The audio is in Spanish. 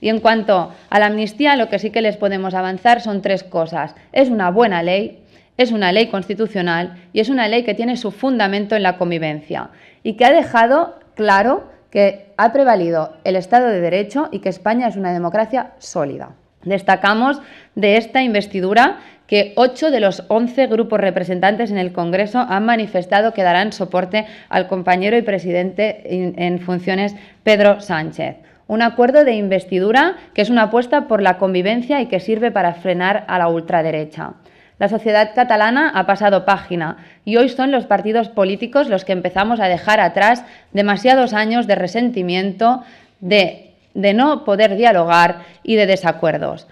Y en cuanto a la amnistía, lo que sí que les podemos avanzar son tres cosas. Es una buena ley, es una ley constitucional y es una ley que tiene su fundamento en la convivencia y que ha dejado claro que ha prevalido el Estado de Derecho y que España es una democracia sólida. Destacamos de esta investidura que ocho de los 11 grupos representantes en el Congreso han manifestado que darán soporte al compañero y presidente en funciones Pedro Sánchez. Un acuerdo de investidura que es una apuesta por la convivencia y que sirve para frenar a la ultraderecha. La sociedad catalana ha pasado página y hoy son los partidos políticos los que empezamos a dejar atrás demasiados años de resentimiento, de, no poder dialogar y de desacuerdos.